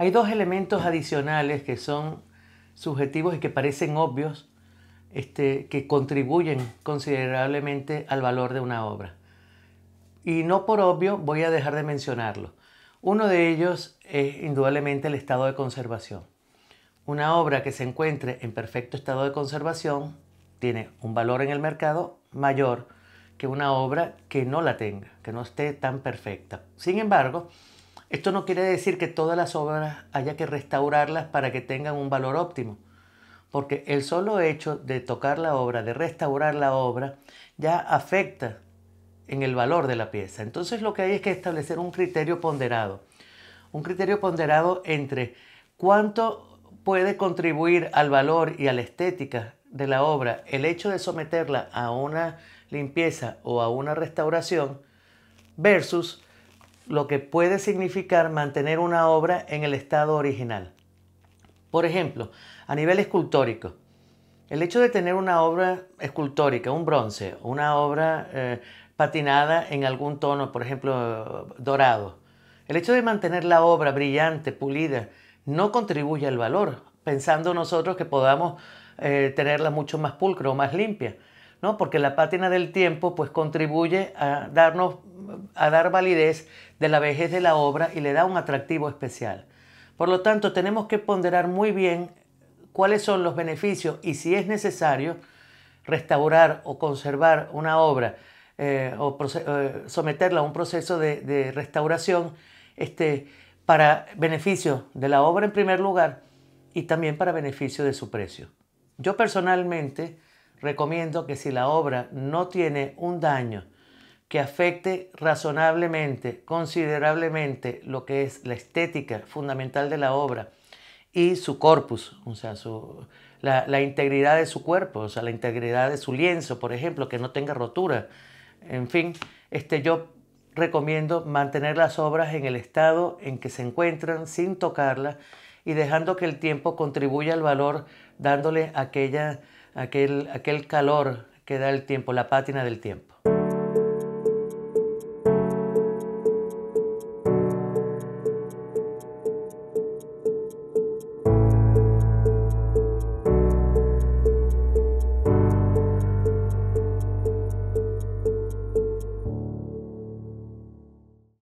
Hay dos elementos adicionales que son subjetivos y que parecen obvios, este, que contribuyen considerablemente al valor de una obra. Y no por obvio voy a dejar de mencionarlo. Uno de ellos es indudablemente el estado de conservación. Una obra que se encuentre en perfecto estado de conservación tiene un valor en el mercado mayor que una obra que no la tenga, que no esté tan perfecta. Sin embargo, esto no quiere decir que todas las obras haya que restaurarlas para que tengan un valor óptimo, porque el solo hecho de tocar la obra, de restaurar la obra, ya afecta en el valor de la pieza. Entonces lo que hay es que establecer un criterio ponderado, un criterio ponderado entre cuánto puede contribuir al valor y a la estética de la obra el hecho de someterla a una limpieza o a una restauración versus lo que puede significar mantener una obra en el estado original. Por ejemplo, a nivel escultórico, el hecho de tener una obra escultórica, un bronce, una obra eh, patinada en algún tono, por ejemplo, dorado, el hecho de mantener la obra brillante, pulida, no contribuye al valor, pensando nosotros que podamos eh, tenerla mucho más pulcro, o más limpia, ¿no? porque la pátina del tiempo pues contribuye a darnos a dar validez de la vejez de la obra y le da un atractivo especial. Por lo tanto, tenemos que ponderar muy bien cuáles son los beneficios y si es necesario restaurar o conservar una obra eh, o eh, someterla a un proceso de, restauración este, para beneficio de la obra en primer lugar y también para beneficio de su precio. Yo personalmente recomiendo que si la obra no tiene un daño que afecte razonablemente, considerablemente lo que es la estética fundamental de la obra y su corpus, o sea, la, integridad de su cuerpo, o sea, la integridad de su lienzo, por ejemplo, que no tenga rotura. En fin, este, yo recomiendo mantener las obras en el estado en que se encuentran sin tocarlas y dejando que el tiempo contribuya al valor, dándole aquel calor que da el tiempo, la pátina del tiempo.